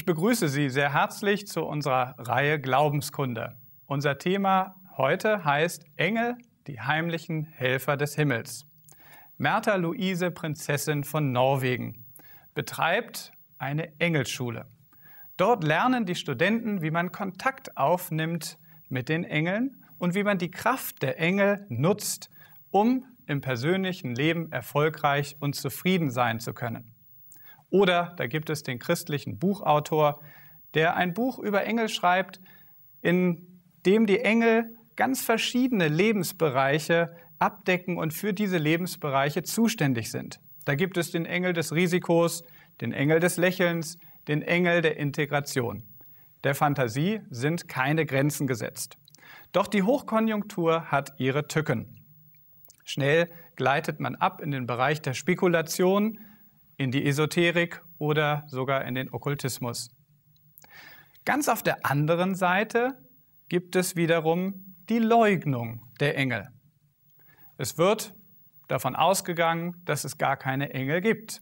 Ich begrüße Sie sehr herzlich zu unserer Reihe Glaubenskunde. Unser Thema heute heißt Engel, die heimlichen Helfer des Himmels. Märtha Luise, Prinzessin von Norwegen, betreibt eine Engelschule. Dort lernen die Studenten, wie man Kontakt aufnimmt mit den Engeln und wie man die Kraft der Engel nutzt, um im persönlichen Leben erfolgreich und zufrieden sein zu können. Oder da gibt es den christlichen Buchautor, der ein Buch über Engel schreibt, in dem die Engel ganz verschiedene Lebensbereiche abdecken und für diese Lebensbereiche zuständig sind. Da gibt es den Engel des Risikos, den Engel des Lächelns, den Engel der Integration. Der Fantasie sind keine Grenzen gesetzt. Doch die Hochkonjunktur hat ihre Tücken. Schnell gleitet man ab in den Bereich der Spekulation, in die Esoterik oder sogar in den Okkultismus. Ganz auf der anderen Seite gibt es wiederum die Leugnung der Engel. Es wird davon ausgegangen, dass es gar keine Engel gibt.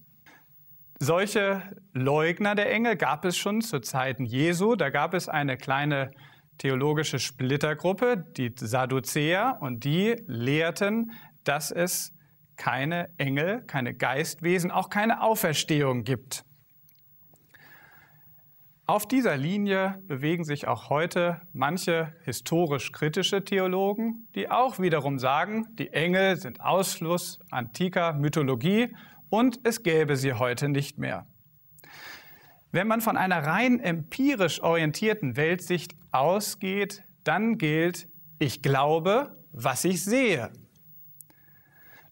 Solche Leugner der Engel gab es schon zu Zeiten Jesu. Da gab es eine kleine theologische Splittergruppe, die Sadduzäer, und die lehrten, dass es keine Engel, keine Geistwesen, auch keine Auferstehung gibt. Auf dieser Linie bewegen sich auch heute manche historisch kritische Theologen, die auch wiederum sagen, die Engel sind Ausfluss antiker Mythologie und es gäbe sie heute nicht mehr. Wenn man von einer rein empirisch orientierten Weltsicht ausgeht, dann gilt, ich glaube, was ich sehe.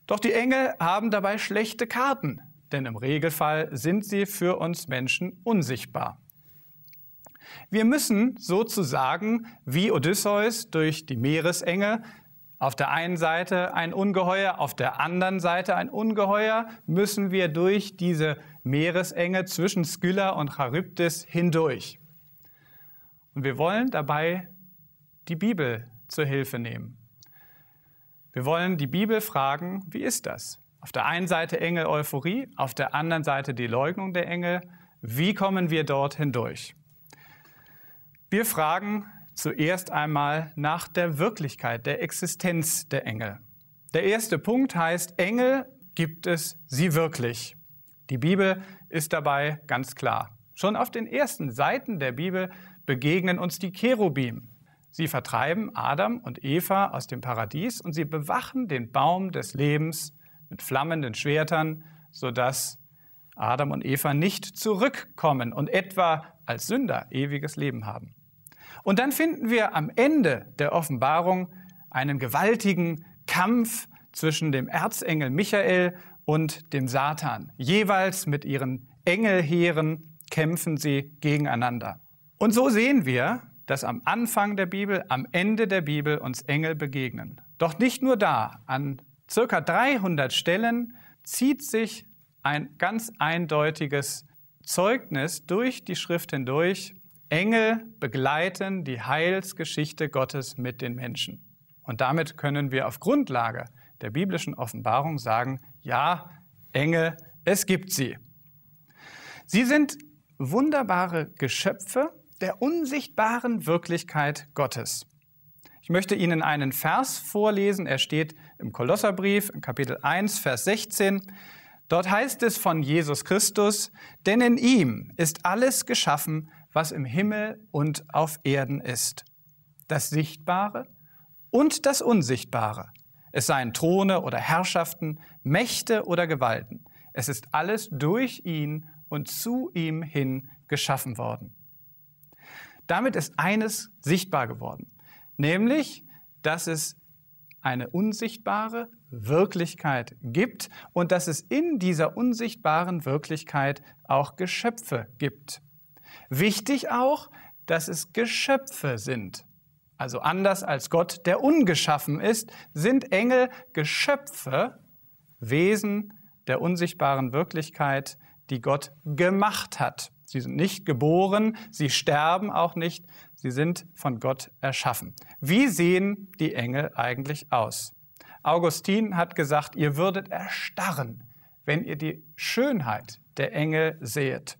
Doch die Engel haben dabei schlechte Karten, denn im Regelfall sind sie für uns Menschen unsichtbar. Wir müssen sozusagen wie Odysseus durch die Meeresenge auf der einen Seite ein Ungeheuer, auf der anderen Seite ein Ungeheuer, müssen wir durch diese Meeresenge zwischen Skylla und Charybdis hindurch. Und wir wollen dabei die Bibel zur Hilfe nehmen. Wir wollen die Bibel fragen, wie ist das? Auf der einen Seite Engel Euphorie, auf der anderen Seite die Leugnung der Engel. Wie kommen wir dort hindurch? Wir fragen zuerst einmal nach der Wirklichkeit, der Existenz der Engel. Der erste Punkt heißt, Engel gibt es sie wirklich. Die Bibel ist dabei ganz klar. Schon auf den ersten Seiten der Bibel begegnen uns die Cherubim. Sie vertreiben Adam und Eva aus dem Paradies und sie bewachen den Baum des Lebens mit flammenden Schwertern, sodass Adam und Eva nicht zurückkommen und etwa als Sünder ewiges Leben haben. Und dann finden wir am Ende der Offenbarung einen gewaltigen Kampf zwischen dem Erzengel Michael und dem Satan. Jeweils mit ihren Engelheeren kämpfen sie gegeneinander. Und so sehen wir, dass am Anfang der Bibel, am Ende der Bibel uns Engel begegnen. Doch nicht nur da, an circa 300 Stellen zieht sich ein ganz eindeutiges Zeugnis durch die Schrift hindurch. Engel begleiten die Heilsgeschichte Gottes mit den Menschen. Und damit können wir auf Grundlage der biblischen Offenbarung sagen, ja, Engel, es gibt sie. Sie sind wunderbare Geschöpfe, der unsichtbaren Wirklichkeit Gottes. Ich möchte Ihnen einen Vers vorlesen. Er steht im Kolosserbrief, Kapitel 1, Vers 16. Dort heißt es von Jesus Christus, denn in ihm ist alles geschaffen, was im Himmel und auf Erden ist. Das Sichtbare und das Unsichtbare. Es seien Throne oder Herrschaften, Mächte oder Gewalten. Es ist alles durch ihn und zu ihm hin geschaffen worden. Damit ist eines sichtbar geworden, nämlich, dass es eine unsichtbare Wirklichkeit gibt und dass es in dieser unsichtbaren Wirklichkeit auch Geschöpfe gibt. Wichtig auch, dass es Geschöpfe sind. Also anders als Gott, der ungeschaffen ist, sind Engel Geschöpfe, Wesen der unsichtbaren Wirklichkeit, die Gott gemacht hat. Sie sind nicht geboren, sie sterben auch nicht, sie sind von Gott erschaffen. Wie sehen die Engel eigentlich aus? Augustin hat gesagt, ihr würdet erstarren, wenn ihr die Schönheit der Engel sehet.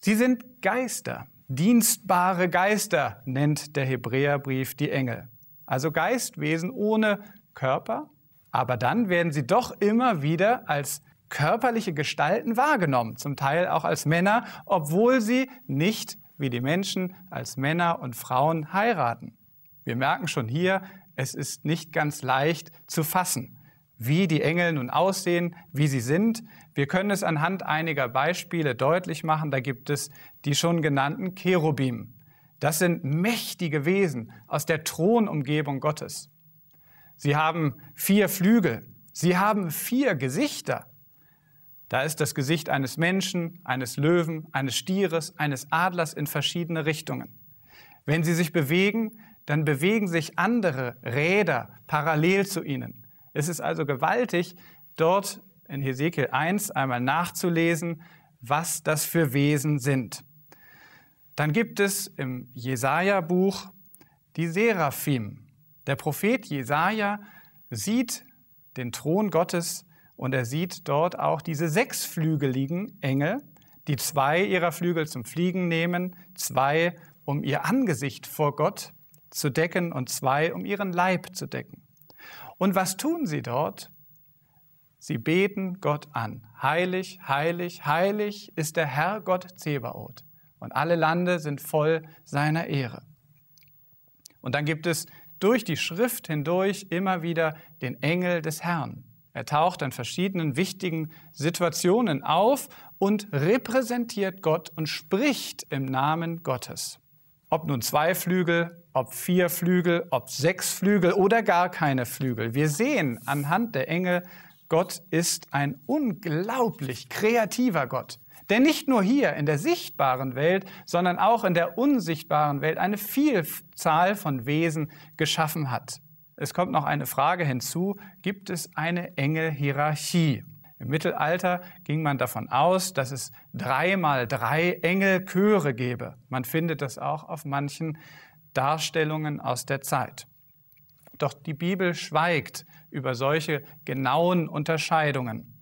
Sie sind Geister, dienstbare Geister nennt der Hebräerbrief die Engel. Also Geistwesen ohne Körper, aber dann werden sie doch immer wieder als Geister körperliche Gestalten wahrgenommen, zum Teil auch als Männer, obwohl sie nicht wie die Menschen als Männer und Frauen heiraten. Wir merken schon hier, es ist nicht ganz leicht zu fassen, wie die Engel nun aussehen, wie sie sind. Wir können es anhand einiger Beispiele deutlich machen. Da gibt es die schon genannten Cherubim. Das sind mächtige Wesen aus der Thronumgebung Gottes. Sie haben vier Flügel. Sie haben vier Gesichter. Da ist das Gesicht eines Menschen, eines Löwen, eines Stieres, eines Adlers in verschiedene Richtungen. Wenn sie sich bewegen, dann bewegen sich andere Räder parallel zu ihnen. Es ist also gewaltig, dort in Hesekiel 1 einmal nachzulesen, was das für Wesen sind. Dann gibt es im Jesaja-Buch die Seraphim. Der Prophet Jesaja sieht den Thron Gottes und er sieht dort auch diese sechsflügeligen Engel, die zwei ihrer Flügel zum Fliegen nehmen, zwei, um ihr Angesicht vor Gott zu decken und zwei, um ihren Leib zu decken. Und was tun sie dort? Sie beten Gott an. Heilig, heilig, heilig ist der Herr Gott Zebaoth. Und alle Lande sind voll seiner Ehre. Und dann gibt es durch die Schrift hindurch immer wieder den Engel des Herrn. Er taucht an verschiedenen wichtigen Situationen auf und repräsentiert Gott und spricht im Namen Gottes. Ob nun zwei Flügel, ob vier Flügel, ob sechs Flügel oder gar keine Flügel. Wir sehen anhand der Engel, Gott ist ein unglaublich kreativer Gott, der nicht nur hier in der sichtbaren Welt, sondern auch in der unsichtbaren Welt eine Vielzahl von Wesen geschaffen hat. Es kommt noch eine Frage hinzu, gibt es eine enge Hierarchie? Im Mittelalter ging man davon aus, dass es dreimal drei Engelchöre gäbe. Man findet das auch auf manchen Darstellungen aus der Zeit. Doch die Bibel schweigt über solche genauen Unterscheidungen.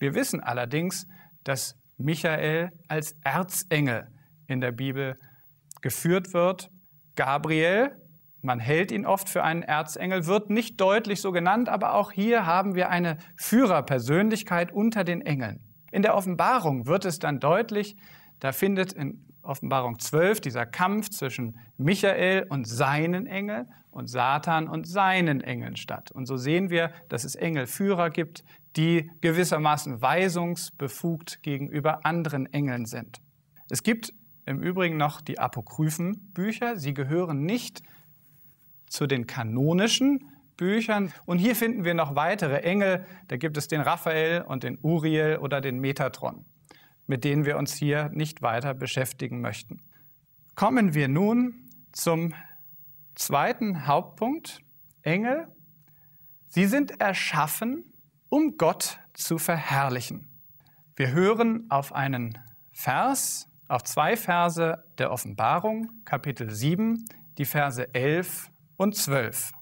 Wir wissen allerdings, dass Michael als Erzengel in der Bibel geführt wird, Gabriel man hält ihn oft für einen Erzengel, wird nicht deutlich so genannt, aber auch hier haben wir eine Führerpersönlichkeit unter den Engeln. In der Offenbarung wird es dann deutlich, da findet in Offenbarung 12 dieser Kampf zwischen Michael und seinen Engeln und Satan und seinen Engeln statt. Und so sehen wir, dass es Engelführer gibt, die gewissermaßen weisungsbefugt gegenüber anderen Engeln sind. Es gibt im Übrigen noch die Apokryphenbücher. Sie gehören nicht zu den kanonischen Büchern. Und hier finden wir noch weitere Engel. Da gibt es den Raphael und den Uriel oder den Metatron, mit denen wir uns hier nicht weiter beschäftigen möchten. Kommen wir nun zum zweiten Hauptpunkt. Engel, sie sind erschaffen, um Gott zu verherrlichen. Wir hören auf einen Vers, auf zwei Verse der Offenbarung, Kapitel 7, die Verse 11 und zwölf.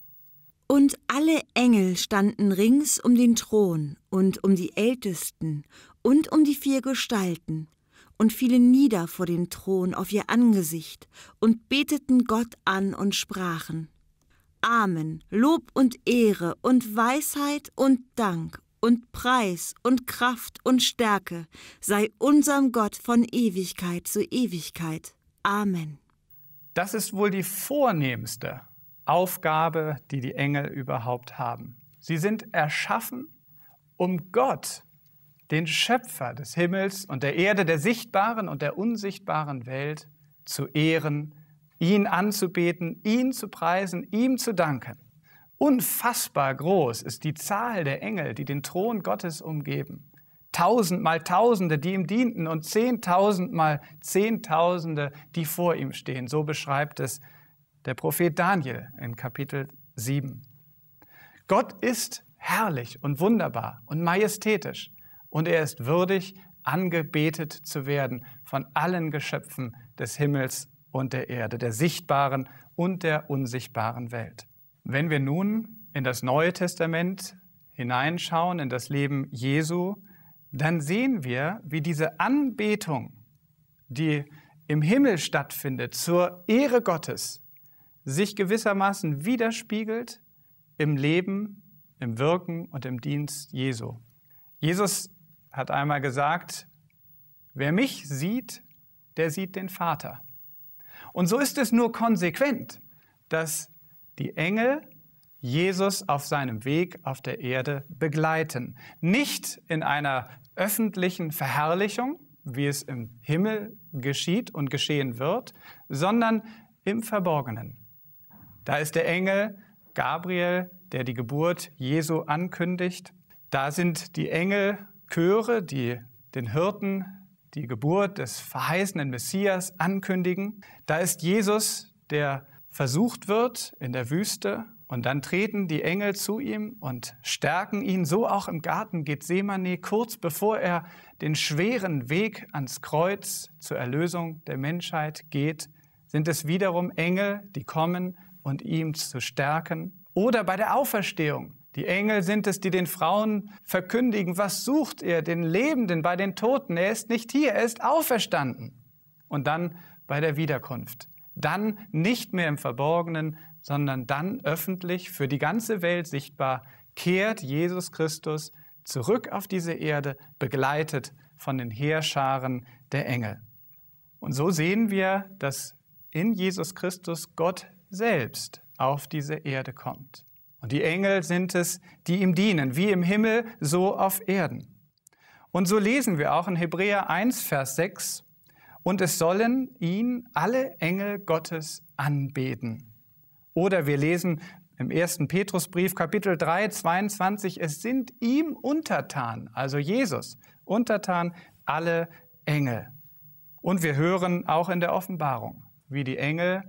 Und alle Engel standen rings um den Thron und um die Ältesten und um die vier Gestalten und fielen nieder vor den Thron auf ihr Angesicht und beteten Gott an und sprachen Amen, Lob und Ehre und Weisheit und Dank und Preis und Kraft und Stärke sei unserem Gott von Ewigkeit zu Ewigkeit. Amen. Das ist wohl die vornehmste Aufgabe, die die Engel überhaupt haben. Sie sind erschaffen, um Gott, den Schöpfer des Himmels und der Erde, der sichtbaren und der unsichtbaren Welt, zu ehren, ihn anzubeten, ihn zu preisen, ihm zu danken. Unfassbar groß ist die Zahl der Engel, die den Thron Gottes umgeben. Tausend mal Tausende, die ihm dienten und zehntausend mal Zehntausende, die vor ihm stehen. So beschreibt es der Prophet Daniel in Kapitel 7. Gott ist herrlich und wunderbar und majestätisch und er ist würdig, angebetet zu werden von allen Geschöpfen des Himmels und der Erde, der sichtbaren und der unsichtbaren Welt. Wenn wir nun in das Neue Testament hineinschauen, in das Leben Jesu, dann sehen wir, wie diese Anbetung, die im Himmel stattfindet, zur Ehre Gottes, sich gewissermaßen widerspiegelt im Leben, im Wirken und im Dienst Jesu. Jesus hat einmal gesagt, wer mich sieht, der sieht den Vater. Und so ist es nur konsequent, dass die Engel Jesus auf seinem Weg auf der Erde begleiten. Nicht in einer öffentlichen Verherrlichung, wie es im Himmel geschieht und geschehen wird, sondern im Verborgenen. Da ist der Engel Gabriel, der die Geburt Jesu ankündigt. Da sind die Engel Chöre, die den Hirten die Geburt des verheißenen Messias ankündigen. Da ist Jesus, der versucht wird in der Wüste. Und dann treten die Engel zu ihm und stärken ihn, so auch im Garten Gethsemane, kurz bevor er den schweren Weg ans Kreuz zur Erlösung der Menschheit geht, sind es wiederum Engel, die kommen und ihm zu stärken. Oder bei der Auferstehung. Die Engel sind es, die den Frauen verkündigen, was sucht ihr, den Lebenden bei den Toten? Er ist nicht hier, er ist auferstanden. Und dann bei der Wiederkunft. Dann nicht mehr im Verborgenen, sondern dann öffentlich für die ganze Welt sichtbar kehrt Jesus Christus zurück auf diese Erde, begleitet von den Heerscharen der Engel. Und so sehen wir, dass in Jesus Christus Gott selbst auf diese Erde kommt. Und die Engel sind es, die ihm dienen, wie im Himmel, so auf Erden. Und so lesen wir auch in Hebräer 1, Vers 6, und es sollen ihn alle Engel Gottes anbeten. Oder wir lesen im 1. Petrusbrief Kapitel 3, 22, es sind ihm untertan, also Jesus, untertan alle Engel. Und wir hören auch in der Offenbarung, wie die Engel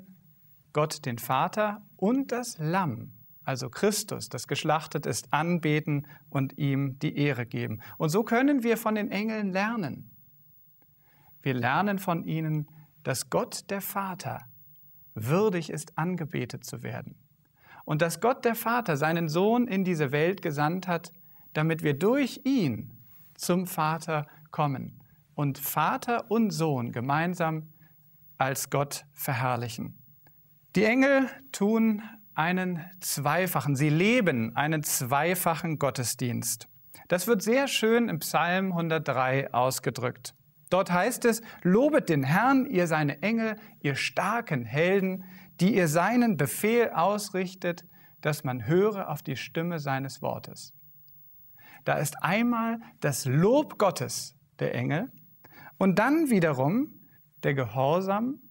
Gott den Vater und das Lamm, also Christus, das geschlachtet ist, anbeten und ihm die Ehre geben. Und so können wir von den Engeln lernen. Wir lernen von ihnen, dass Gott der Vater würdig ist, angebetet zu werden. Und dass Gott der Vater seinen Sohn in diese Welt gesandt hat, damit wir durch ihn zum Vater kommen und Vater und Sohn gemeinsam als Gott verherrlichen. Die Engel tun einen zweifachen, sie leben einen zweifachen Gottesdienst. Das wird sehr schön im Psalm 103 ausgedrückt. Dort heißt es, lobet den Herrn, ihr seine Engel, ihr starken Helden, die ihr seinen Befehl ausrichtet, dass man höre auf die Stimme seines Wortes. Da ist einmal das Lob Gottes, der Engel, und dann wiederum der Gehorsam,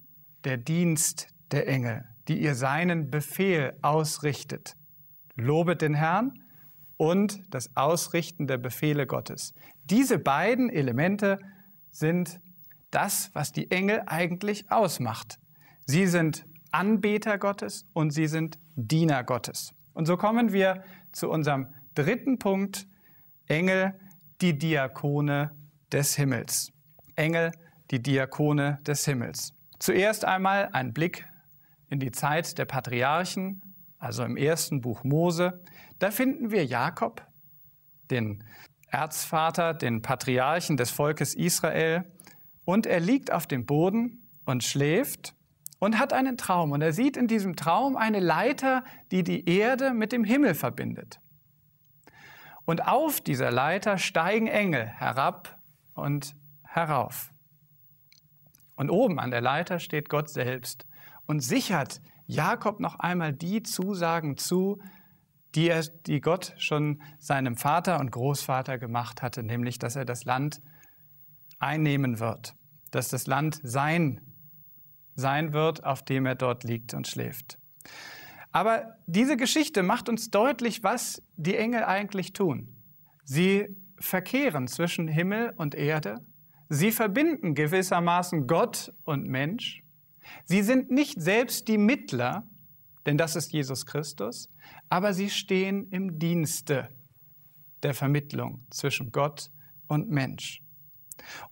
der Dienst der Engel die ihr seinen Befehl ausrichtet. Lobet den Herrn und das Ausrichten der Befehle Gottes. Diese beiden Elemente sind das, was die Engel eigentlich ausmacht. Sie sind Anbeter Gottes und sie sind Diener Gottes. Und so kommen wir zu unserem dritten Punkt, Engel, die Diakone des Himmels. Engel, die Diakone des Himmels. Zuerst einmal ein Blick in die Zeit der Patriarchen, also im ersten Buch Mose, da finden wir Jakob, den Erzvater, den Patriarchen des Volkes Israel, und er liegt auf dem Boden und schläft und hat einen Traum. Und er sieht in diesem Traum eine Leiter, die die Erde mit dem Himmel verbindet. Und auf dieser Leiter steigen Engel herab und herauf. Und oben an der Leiter steht Gott selbst und sichert Jakob noch einmal die Zusagen zu, die, er, die Gott schon seinem Vater und Großvater gemacht hatte, nämlich dass er das Land einnehmen wird, dass das Land sein, sein wird, auf dem er dort liegt und schläft. Aber diese Geschichte macht uns deutlich, was die Engel eigentlich tun. Sie verkehren zwischen Himmel und Erde, sie verbinden gewissermaßen Gott und Mensch, Sie sind nicht selbst die Mittler, denn das ist Jesus Christus, aber sie stehen im Dienste der Vermittlung zwischen Gott und Mensch.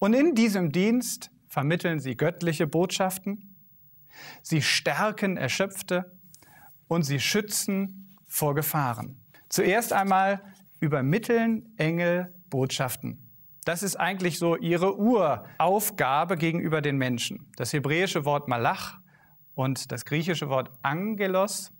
Und in diesem Dienst vermitteln sie göttliche Botschaften, sie stärken Erschöpfte und sie schützen vor Gefahren. Zuerst einmal übermitteln Engel Botschaften. Das ist eigentlich so ihre Uraufgabe gegenüber den Menschen. Das hebräische Wort Malach und das griechische Wort Angelos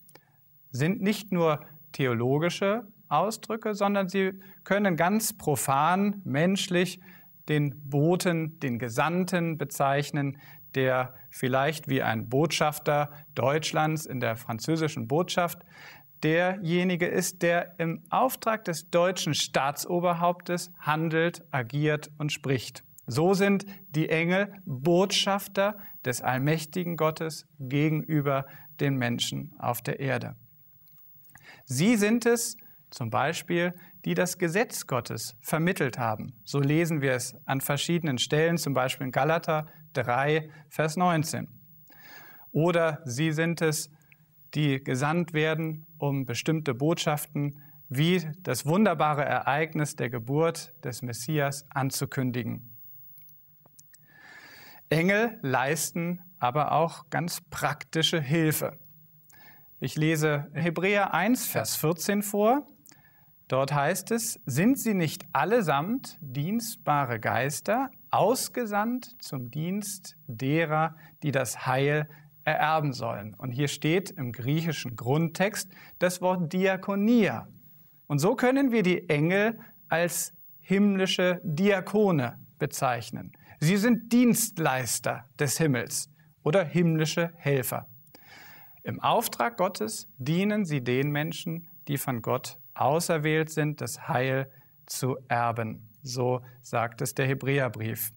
sind nicht nur theologische Ausdrücke, sondern sie können ganz profan, menschlich den Boten, den Gesandten bezeichnen, der vielleicht wie ein Botschafter Deutschlands in der französischen Botschaft derjenige ist, der im Auftrag des deutschen Staatsoberhauptes handelt, agiert und spricht. So sind die Engel Botschafter des allmächtigen Gottes gegenüber den Menschen auf der Erde. Sie sind es zum Beispiel, die das Gesetz Gottes vermittelt haben. So lesen wir es an verschiedenen Stellen, zum Beispiel in Galater 3, Vers 19. Oder sie sind es, die gesandt werden, um bestimmte Botschaften wie das wunderbare Ereignis der Geburt des Messias anzukündigen. Engel leisten aber auch ganz praktische Hilfe. Ich lese Hebräer 1, Vers 14 vor. Dort heißt es, sind sie nicht allesamt dienstbare Geister, ausgesandt zum Dienst derer, die das Heil ererben sollen. Und hier steht im griechischen Grundtext das Wort Diakonia. Und so können wir die Engel als himmlische Diakone bezeichnen. Sie sind Dienstleister des Himmels oder himmlische Helfer. Im Auftrag Gottes dienen sie den Menschen, die von Gott auserwählt sind, das Heil zu erben. So sagt es der Hebräerbrief.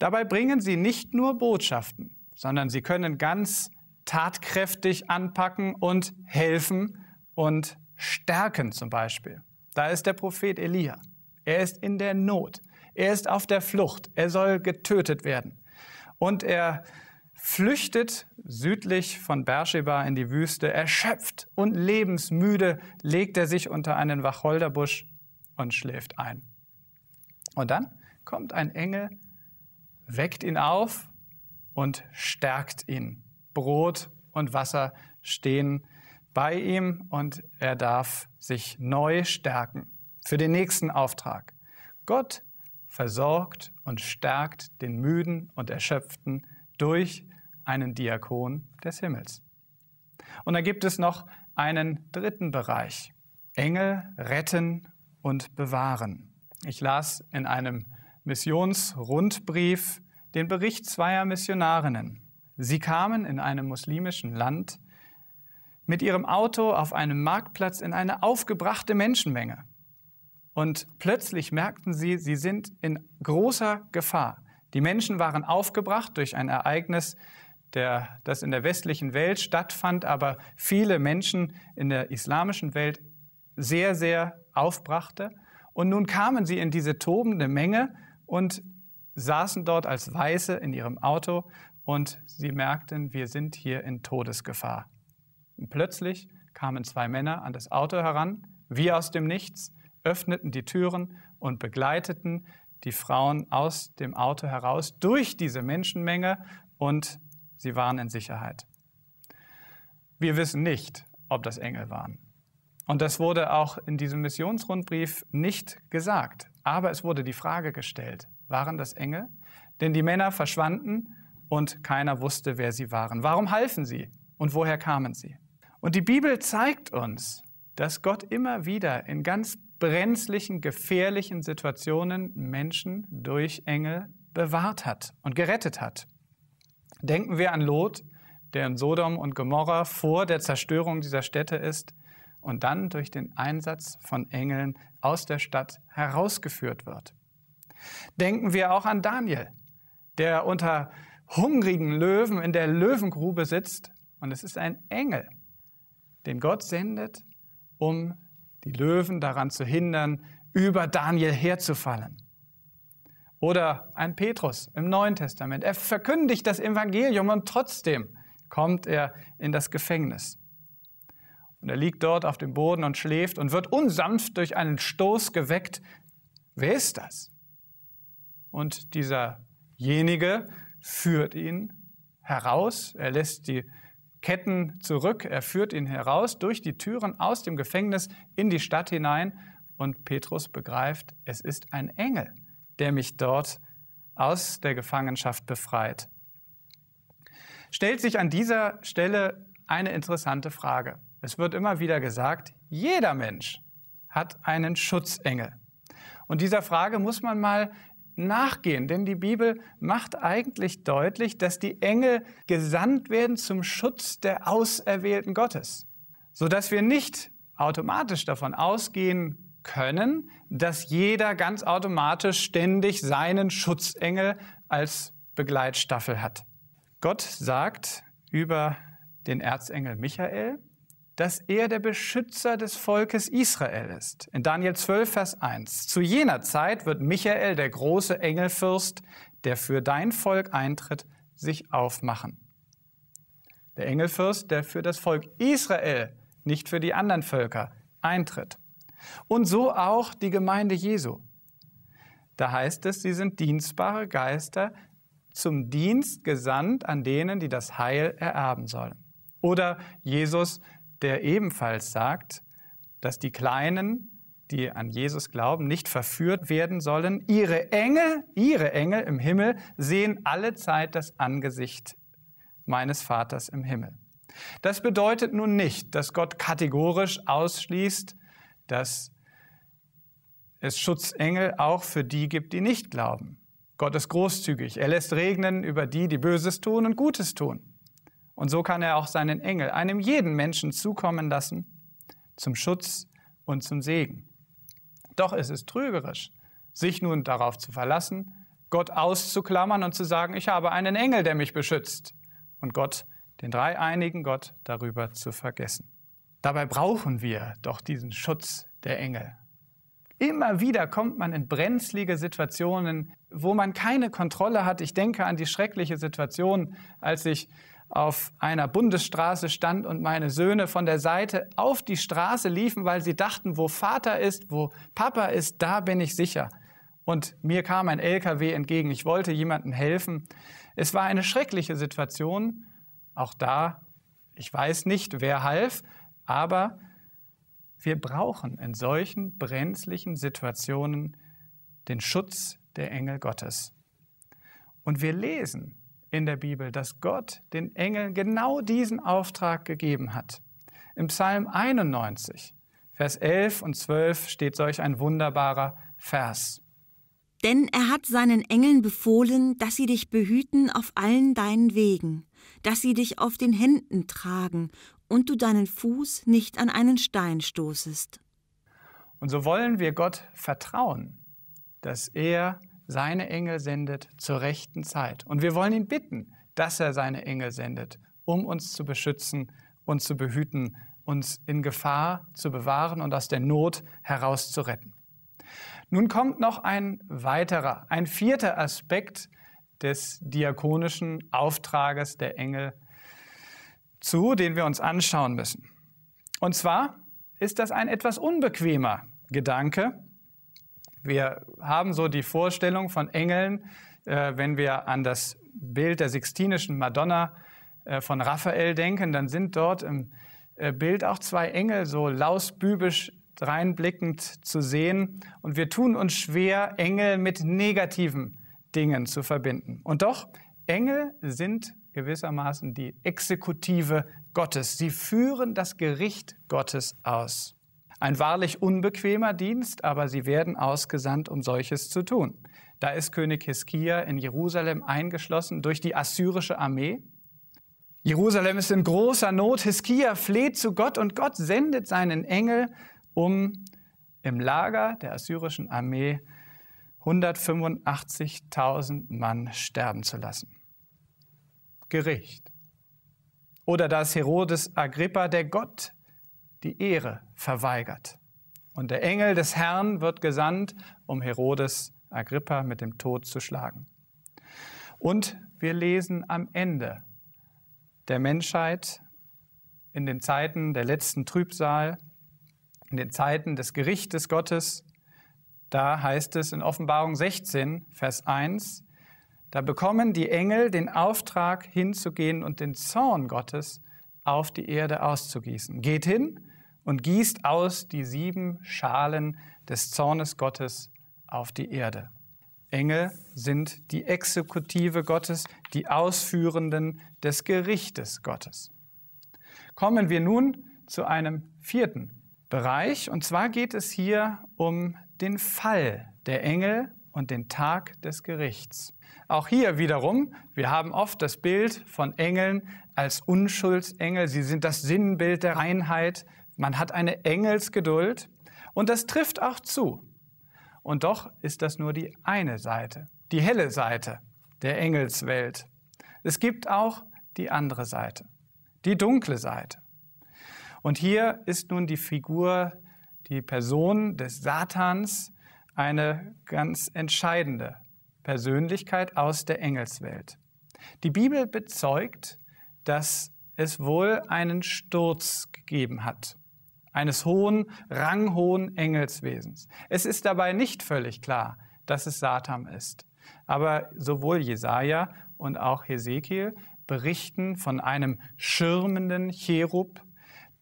Dabei bringen sie nicht nur Botschaften, sondern sie können ganz tatkräftig anpacken und helfen und stärken zum Beispiel. Da ist der Prophet Elia. Er ist in der Not. Er ist auf der Flucht. Er soll getötet werden. Und er flüchtet südlich von Beersheba in die Wüste. Erschöpft und lebensmüde legt er sich unter einen Wacholderbusch und schläft ein. Und dann kommt ein Engel, weckt ihn auf und stärkt ihn. Brot und Wasser stehen bei ihm und er darf sich neu stärken für den nächsten Auftrag. Gott versorgt und stärkt den Müden und Erschöpften durch einen Diakon des Himmels. Und da gibt es noch einen dritten Bereich. Engel retten und bewahren. Ich las in einem Missionsrundbrief den Bericht zweier Missionarinnen. Sie kamen in einem muslimischen Land mit ihrem Auto auf einem Marktplatz in eine aufgebrachte Menschenmenge. Und plötzlich merkten sie, sie sind in großer Gefahr. Die Menschen waren aufgebracht durch ein Ereignis, der, das in der westlichen Welt stattfand, aber viele Menschen in der islamischen Welt sehr, sehr aufbrachte. Und nun kamen sie in diese tobende Menge und saßen dort als Weiße in ihrem Auto und sie merkten, wir sind hier in Todesgefahr. Und plötzlich kamen zwei Männer an das Auto heran, wie aus dem Nichts, öffneten die Türen und begleiteten die Frauen aus dem Auto heraus durch diese Menschenmenge und sie waren in Sicherheit. Wir wissen nicht, ob das Engel waren. Und das wurde auch in diesem Missionsrundbrief nicht gesagt. Aber es wurde die Frage gestellt, waren das Engel? Denn die Männer verschwanden und keiner wusste, wer sie waren. Warum halfen sie und woher kamen sie? Und die Bibel zeigt uns, dass Gott immer wieder in ganz brenzlichen, gefährlichen Situationen Menschen durch Engel bewahrt hat und gerettet hat. Denken wir an Lot, der in Sodom und Gomorra vor der Zerstörung dieser Städte ist und dann durch den Einsatz von Engeln aus der Stadt herausgeführt wird. Denken wir auch an Daniel, der unter hungrigen Löwen in der Löwengrube sitzt und es ist ein Engel, den Gott sendet, um die Löwen daran zu hindern, über Daniel herzufallen. Oder ein Petrus im Neuen Testament. Er verkündigt das Evangelium und trotzdem kommt er in das Gefängnis. Und er liegt dort auf dem Boden und schläft und wird unsanft durch einen Stoß geweckt. Wer ist das? und dieserjenige führt ihn heraus. Er lässt die Ketten zurück, er führt ihn heraus durch die Türen aus dem Gefängnis in die Stadt hinein und Petrus begreift, es ist ein Engel, der mich dort aus der Gefangenschaft befreit. Stellt sich an dieser Stelle eine interessante Frage. Es wird immer wieder gesagt, jeder Mensch hat einen Schutzengel. Und dieser Frage muss man mal nachgehen, denn die Bibel macht eigentlich deutlich, dass die Engel gesandt werden zum Schutz der Auserwählten Gottes, sodass wir nicht automatisch davon ausgehen können, dass jeder ganz automatisch ständig seinen Schutzengel als Begleitstaffel hat. Gott sagt über den Erzengel Michael, dass er der Beschützer des Volkes Israel ist. In Daniel 12, Vers 1. Zu jener Zeit wird Michael, der große Engelfürst, der für dein Volk eintritt, sich aufmachen. Der Engelfürst, der für das Volk Israel, nicht für die anderen Völker, eintritt. Und so auch die Gemeinde Jesu. Da heißt es, sie sind dienstbare Geister zum Dienst gesandt an denen, die das Heil ererben sollen. Oder Jesus der ebenfalls sagt, dass die Kleinen, die an Jesus glauben, nicht verführt werden sollen. Ihre Engel, ihre Engel im Himmel sehen alle Zeit das Angesicht meines Vaters im Himmel. Das bedeutet nun nicht, dass Gott kategorisch ausschließt, dass es Schutzengel auch für die gibt, die nicht glauben. Gott ist großzügig. Er lässt regnen über die, die Böses tun und Gutes tun. Und so kann er auch seinen Engel einem jeden Menschen zukommen lassen, zum Schutz und zum Segen. Doch es ist trügerisch, sich nun darauf zu verlassen, Gott auszuklammern und zu sagen, ich habe einen Engel, der mich beschützt, und Gott, den dreieinigen Gott, darüber zu vergessen. Dabei brauchen wir doch diesen Schutz der Engel. Immer wieder kommt man in brenzlige Situationen, wo man keine Kontrolle hat. Ich denke an die schreckliche Situation, als ich auf einer Bundesstraße stand und meine Söhne von der Seite auf die Straße liefen, weil sie dachten, wo Vater ist, wo Papa ist, da bin ich sicher. Und mir kam ein LKW entgegen. Ich wollte jemandem helfen. Es war eine schreckliche Situation. Auch da, ich weiß nicht, wer half, aber wir brauchen in solchen brenzlichen Situationen den Schutz der Engel Gottes. Und wir lesen in der Bibel, dass Gott den Engeln genau diesen Auftrag gegeben hat. Im Psalm 91, Vers 11 und 12 steht solch ein wunderbarer Vers. Denn er hat seinen Engeln befohlen, dass sie dich behüten auf allen deinen Wegen, dass sie dich auf den Händen tragen und du deinen Fuß nicht an einen Stein stoßest. Und so wollen wir Gott vertrauen, dass er seine Engel sendet zur rechten Zeit. Und wir wollen ihn bitten, dass er seine Engel sendet, um uns zu beschützen, und zu behüten, uns in Gefahr zu bewahren und aus der Not herauszuretten. Nun kommt noch ein weiterer, ein vierter Aspekt des diakonischen Auftrages der Engel zu, den wir uns anschauen müssen. Und zwar ist das ein etwas unbequemer Gedanke, wir haben so die Vorstellung von Engeln, äh, wenn wir an das Bild der Sixtinischen Madonna äh, von Raphael denken, dann sind dort im äh, Bild auch zwei Engel so lausbübisch reinblickend zu sehen. Und wir tun uns schwer, Engel mit negativen Dingen zu verbinden. Und doch, Engel sind gewissermaßen die Exekutive Gottes. Sie führen das Gericht Gottes aus. Ein wahrlich unbequemer Dienst, aber sie werden ausgesandt, um solches zu tun. Da ist König Hiskia in Jerusalem eingeschlossen durch die assyrische Armee. Jerusalem ist in großer Not. Hiskia fleht zu Gott und Gott sendet seinen Engel, um im Lager der assyrischen Armee 185.000 Mann sterben zu lassen. Gericht. Oder dass Herodes Agrippa, der Gott die Ehre verweigert. Und der Engel des Herrn wird gesandt, um Herodes Agrippa mit dem Tod zu schlagen. Und wir lesen am Ende der Menschheit in den Zeiten der letzten Trübsal, in den Zeiten des Gerichtes Gottes, da heißt es in Offenbarung 16, Vers 1, da bekommen die Engel den Auftrag hinzugehen und den Zorn Gottes auf die Erde auszugießen. Geht hin und gießt aus die sieben Schalen des Zornes Gottes auf die Erde. Engel sind die Exekutive Gottes, die Ausführenden des Gerichtes Gottes. Kommen wir nun zu einem vierten Bereich, und zwar geht es hier um den Fall der Engel und den Tag des Gerichts. Auch hier wiederum, wir haben oft das Bild von Engeln als Unschuldsengel, sie sind das Sinnbild der Reinheit, man hat eine Engelsgeduld und das trifft auch zu. Und doch ist das nur die eine Seite, die helle Seite der Engelswelt. Es gibt auch die andere Seite, die dunkle Seite. Und hier ist nun die Figur, die Person des Satans eine ganz entscheidende Persönlichkeit aus der Engelswelt. Die Bibel bezeugt, dass es wohl einen Sturz gegeben hat eines hohen, ranghohen Engelswesens. Es ist dabei nicht völlig klar, dass es Satan ist. Aber sowohl Jesaja und auch Hesekiel berichten von einem schirmenden Cherub,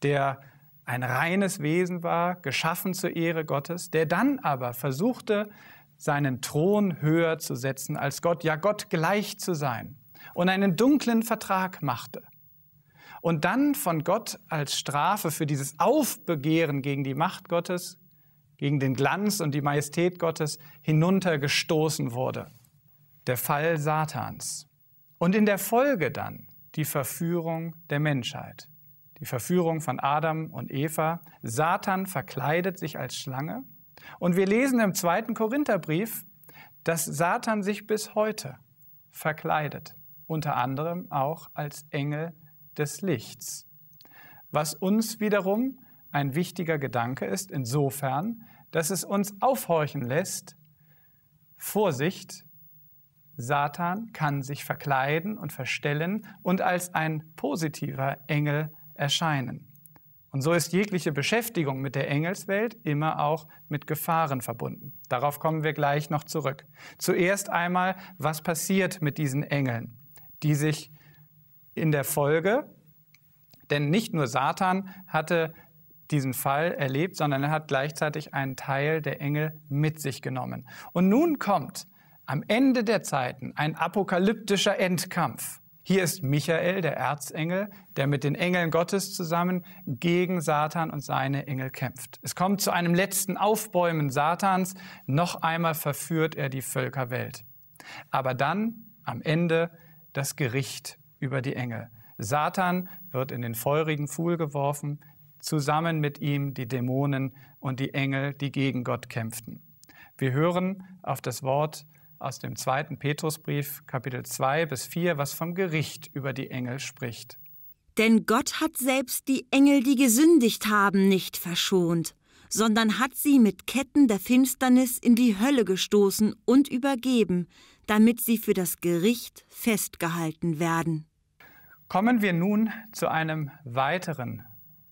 der ein reines Wesen war, geschaffen zur Ehre Gottes, der dann aber versuchte, seinen Thron höher zu setzen als Gott, ja Gott gleich zu sein und einen dunklen Vertrag machte und dann von Gott als Strafe für dieses Aufbegehren gegen die Macht Gottes, gegen den Glanz und die Majestät Gottes hinuntergestoßen wurde. Der Fall Satans. Und in der Folge dann die Verführung der Menschheit. Die Verführung von Adam und Eva. Satan verkleidet sich als Schlange. Und wir lesen im zweiten Korintherbrief, dass Satan sich bis heute verkleidet, unter anderem auch als Engel des Lichts. Was uns wiederum ein wichtiger Gedanke ist, insofern, dass es uns aufhorchen lässt, Vorsicht, Satan kann sich verkleiden und verstellen und als ein positiver Engel erscheinen. Und so ist jegliche Beschäftigung mit der Engelswelt immer auch mit Gefahren verbunden. Darauf kommen wir gleich noch zurück. Zuerst einmal, was passiert mit diesen Engeln, die sich in der Folge, denn nicht nur Satan hatte diesen Fall erlebt, sondern er hat gleichzeitig einen Teil der Engel mit sich genommen. Und nun kommt am Ende der Zeiten ein apokalyptischer Endkampf. Hier ist Michael, der Erzengel, der mit den Engeln Gottes zusammen gegen Satan und seine Engel kämpft. Es kommt zu einem letzten Aufbäumen Satans. Noch einmal verführt er die Völkerwelt. Aber dann am Ende das Gericht über die Engel. Satan wird in den feurigen Pfuhl geworfen, zusammen mit ihm die Dämonen und die Engel, die gegen Gott kämpften. Wir hören auf das Wort aus dem zweiten Petrusbrief, Kapitel 2 bis 4, was vom Gericht über die Engel spricht. Denn Gott hat selbst die Engel, die gesündigt haben, nicht verschont, sondern hat sie mit Ketten der Finsternis in die Hölle gestoßen und übergeben, damit sie für das Gericht festgehalten werden. Kommen wir nun zu einem weiteren,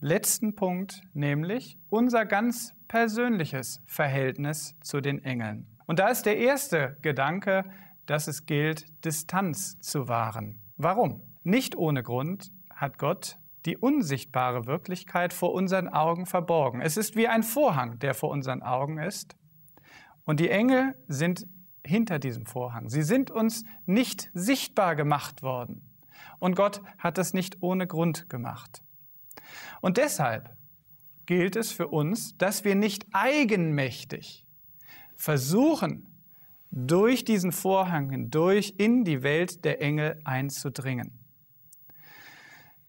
letzten Punkt, nämlich unser ganz persönliches Verhältnis zu den Engeln. Und da ist der erste Gedanke, dass es gilt, Distanz zu wahren. Warum? Nicht ohne Grund hat Gott die unsichtbare Wirklichkeit vor unseren Augen verborgen. Es ist wie ein Vorhang, der vor unseren Augen ist. Und die Engel sind hinter diesem Vorhang. Sie sind uns nicht sichtbar gemacht worden. Und Gott hat das nicht ohne Grund gemacht. Und deshalb gilt es für uns, dass wir nicht eigenmächtig versuchen, durch diesen Vorhang hindurch in die Welt der Engel einzudringen.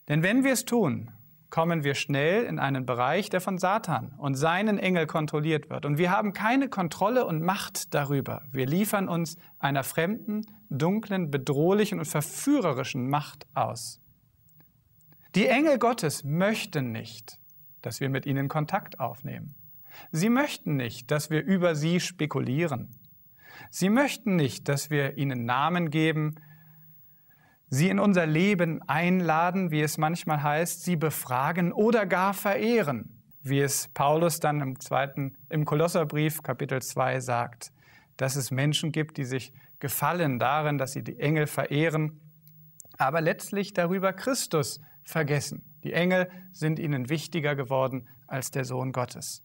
Denn wenn wir es tun, kommen wir schnell in einen Bereich, der von Satan und seinen Engel kontrolliert wird. Und wir haben keine Kontrolle und Macht darüber. Wir liefern uns einer fremden, dunklen, bedrohlichen und verführerischen Macht aus. Die Engel Gottes möchten nicht, dass wir mit ihnen Kontakt aufnehmen. Sie möchten nicht, dass wir über sie spekulieren. Sie möchten nicht, dass wir ihnen Namen geben, sie in unser Leben einladen, wie es manchmal heißt, sie befragen oder gar verehren, wie es Paulus dann im zweiten, im Kolosserbrief Kapitel 2 sagt, dass es Menschen gibt, die sich gefallen darin, dass sie die Engel verehren, aber letztlich darüber Christus vergessen. Die Engel sind ihnen wichtiger geworden als der Sohn Gottes.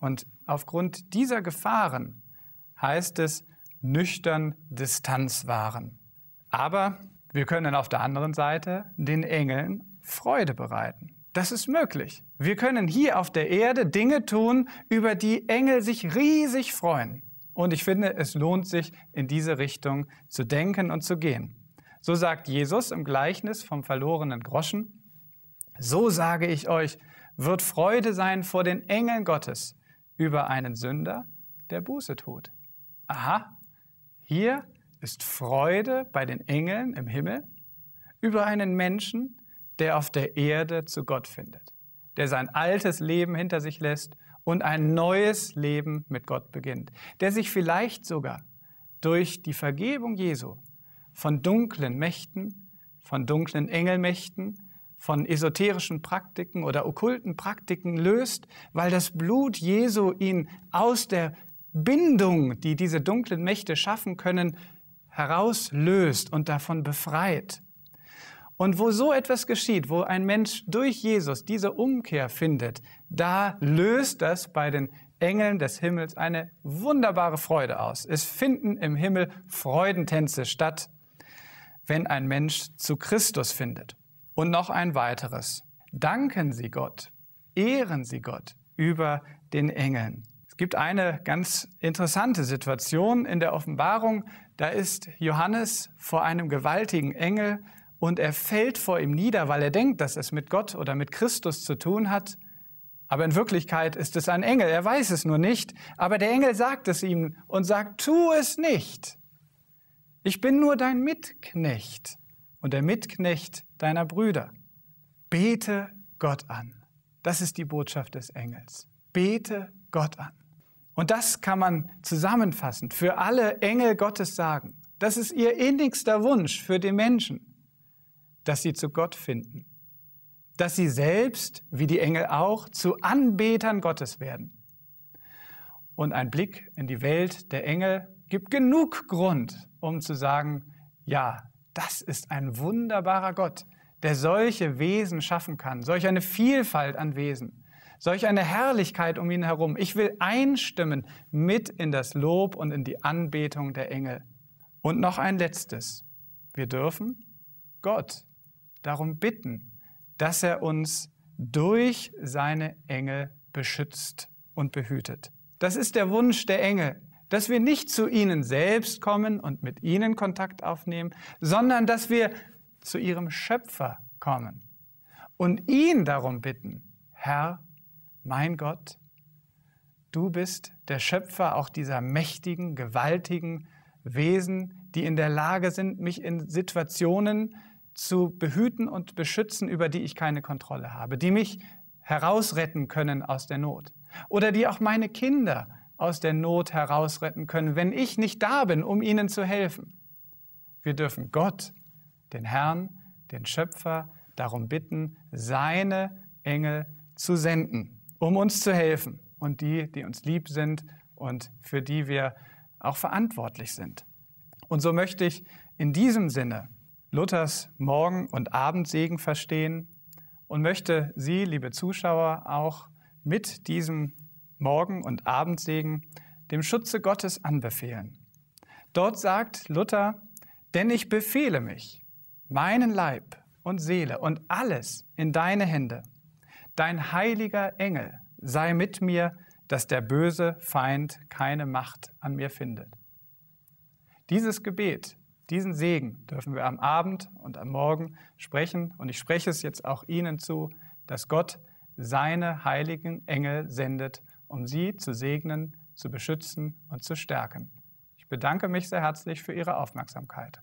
Und aufgrund dieser Gefahren heißt es, nüchtern Distanz wahren. Aber wir können auf der anderen Seite den Engeln Freude bereiten. Das ist möglich. Wir können hier auf der Erde Dinge tun, über die Engel sich riesig freuen. Und ich finde, es lohnt sich, in diese Richtung zu denken und zu gehen. So sagt Jesus im Gleichnis vom verlorenen Groschen, so sage ich euch, wird Freude sein vor den Engeln Gottes über einen Sünder, der Buße tut. Aha, hier ist Freude bei den Engeln im Himmel über einen Menschen, der auf der Erde zu Gott findet, der sein altes Leben hinter sich lässt und ein neues Leben mit Gott beginnt, der sich vielleicht sogar durch die Vergebung Jesu von dunklen Mächten, von dunklen Engelmächten, von esoterischen Praktiken oder okkulten Praktiken löst, weil das Blut Jesu ihn aus der Bindung, die diese dunklen Mächte schaffen können, herauslöst und davon befreit. Und wo so etwas geschieht, wo ein Mensch durch Jesus diese Umkehr findet, da löst das bei den Engeln des Himmels eine wunderbare Freude aus. Es finden im Himmel Freudentänze statt, wenn ein Mensch zu Christus findet. Und noch ein weiteres. Danken Sie Gott, ehren Sie Gott über den Engeln gibt eine ganz interessante Situation in der Offenbarung. Da ist Johannes vor einem gewaltigen Engel und er fällt vor ihm nieder, weil er denkt, dass es mit Gott oder mit Christus zu tun hat. Aber in Wirklichkeit ist es ein Engel, er weiß es nur nicht, aber der Engel sagt es ihm und sagt, tu es nicht. Ich bin nur dein Mitknecht und der Mitknecht deiner Brüder. Bete Gott an. Das ist die Botschaft des Engels. Bete Gott an. Und das kann man zusammenfassend für alle Engel Gottes sagen. Das ist ihr innigster Wunsch für den Menschen, dass sie zu Gott finden, dass sie selbst, wie die Engel auch, zu Anbetern Gottes werden. Und ein Blick in die Welt der Engel gibt genug Grund, um zu sagen, ja, das ist ein wunderbarer Gott, der solche Wesen schaffen kann, solch eine Vielfalt an Wesen solch eine Herrlichkeit um ihn herum. Ich will einstimmen mit in das Lob und in die Anbetung der Engel. Und noch ein letztes. Wir dürfen Gott darum bitten, dass er uns durch seine Engel beschützt und behütet. Das ist der Wunsch der Engel, dass wir nicht zu ihnen selbst kommen und mit ihnen Kontakt aufnehmen, sondern dass wir zu ihrem Schöpfer kommen und ihn darum bitten, Herr, mein Gott, du bist der Schöpfer auch dieser mächtigen, gewaltigen Wesen, die in der Lage sind, mich in Situationen zu behüten und beschützen, über die ich keine Kontrolle habe, die mich herausretten können aus der Not oder die auch meine Kinder aus der Not herausretten können, wenn ich nicht da bin, um ihnen zu helfen. Wir dürfen Gott, den Herrn, den Schöpfer, darum bitten, seine Engel zu senden um uns zu helfen und die, die uns lieb sind und für die wir auch verantwortlich sind. Und so möchte ich in diesem Sinne Luthers Morgen- und Abendsegen verstehen und möchte Sie, liebe Zuschauer, auch mit diesem Morgen- und Abendsegen dem Schutze Gottes anbefehlen. Dort sagt Luther, denn ich befehle mich, meinen Leib und Seele und alles in deine Hände dein heiliger Engel sei mit mir, dass der böse Feind keine Macht an mir findet. Dieses Gebet, diesen Segen dürfen wir am Abend und am Morgen sprechen und ich spreche es jetzt auch Ihnen zu, dass Gott seine heiligen Engel sendet, um Sie zu segnen, zu beschützen und zu stärken. Ich bedanke mich sehr herzlich für Ihre Aufmerksamkeit.